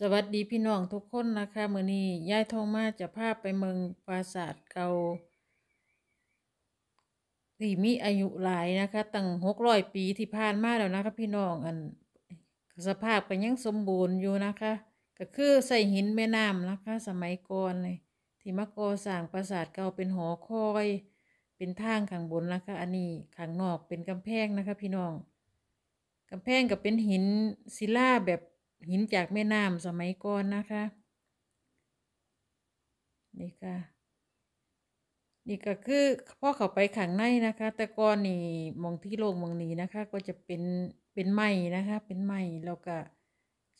สวัสดีพี่น้องทุกคนนะคะมือนี้ยายทองมาจะพาไปเมืองปราสาทเก่าที่มีอายุหลายนะคะตั้งหกร้อยปีที่ผ่านมาแล้วนะคะพี่น้องอันสภาพก็ยังสมบูรณ์อยู่นะคะ ก็คือใส่หินแม่น้ำนะคะสมัยก่อนเลยที่มากอสร้างปราสาทเก่าเป็นหอคอย เป็นทางขังบนนะคะอันนี้ขังนอกเป็นกำแพงนะคะพี่น้องกำแพงก็เป็นหินศิลาแบบหินจากแม่น้ำสมัยก่อนนะคะ นี่ค่ะ นี่ก็คือพ่อเขาไปขังในนะคะ แต่ก่อนนี่มองที่โลกมองนี้นะคะก็จะเป็น เป็นไม้นะคะ เป็นไม้แล้วก็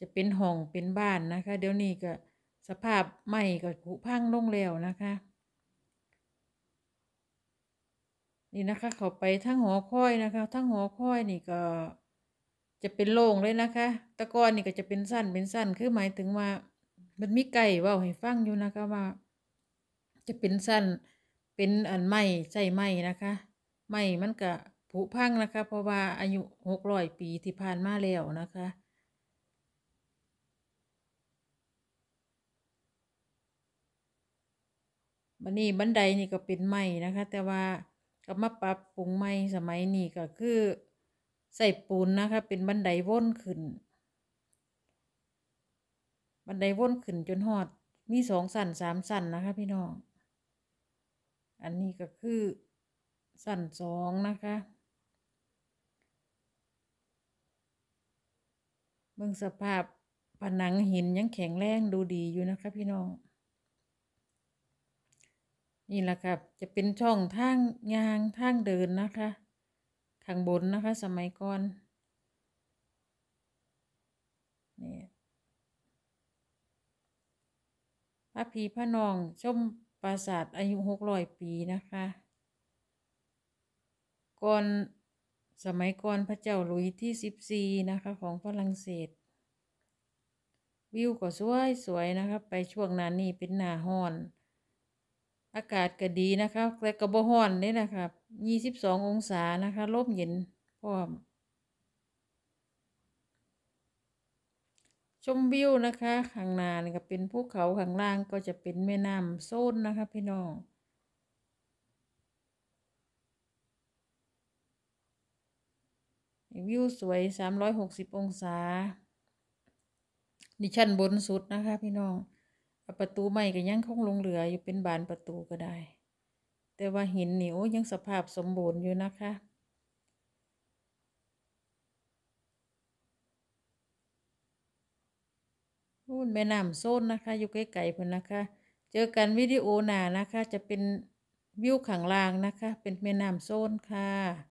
จะเป็นห้องเป็นบ้านนะคะ เดี๋ยวนี้ก็สภาพ ไม้ก็ผุพังลงแล้วนะคะ นี่นะคะเขาไปทั้งหอคอยนะคะทั้งหอคอยนี่ก็จะเป็นโล่งเลยนะคะตะกอนนี่ก็จะเป็นสั้นเป็นสั้น คือหมายถึงว่า มันมีไก่ว่าให้ฟังอยู่นะคะว่า จะเป็นสั้นเป็นอันไม้ใช่ไม้นะคะ ไม้มันก็ผุพังนะคะ เพราะว่าอายุหกร้อยปีที่ผ่านมาแล้วนะคะบันนี้บันไดนี่ก็เป็น ไม้นะคะ แต่ว่าก็มาปรับปรุงไม้สมัยนี้ก็คือใส่ปูนนะคะเป็นบันไดว่นขึ้นบันไดว่นขึ้นจนหอดมีสองสันสามสันนะคะพี่น้องอันนี้ก็คือสันสองนะคะเบื้องสภาพผนัง หิน ยังแข็งแรงดูดีอยู่นะคะ พี่น้อง นี่แหละครับจะเป็นช่องทางยางทางเดินนะคะข้างบนนะคะ สมัยก่อน นี่พระพีพระนองชมปราสาทอายุหกร้อยปีนะคะ ก่อนสมัยก่อนพระเจ้าหลุยที่สิบสี่นะคะ ของฝรั่งเศส วิวก็สวย สวยนะคะไปช่วงนั้นนี่เป็นหน้าฮอนอากาศก็ดีนะคะแต่กระบอห้อนนี่นะครับยี่สิบสององศานะคะลมเย็นพร้อม ชมวิวนะคะข้างหน้านี่ก็เป็นภูเขาข้างล่างก็จะเป็นแม่น้ำโซนนะคะพี่น้อง วิวสวยสามร้องศาดิชั้นบนสุดนะคะพี่น้องประตูใหม่ก็ยังคงลงเหลือ อยู่เป็นบานประตูก็ได้ แต่ว่าหินนี่โอ้ยังสภาพสมบูรณ์อยู่นะคะนู่นแม่น้ำโซนนะคะ อยู่ใกล้ๆเพื่อนนะคะ เจอกันวิดีโอหนานะคะจะเป็นวิวข้างล่างนะคะ เป็นแม่น้ำโซนค่ะ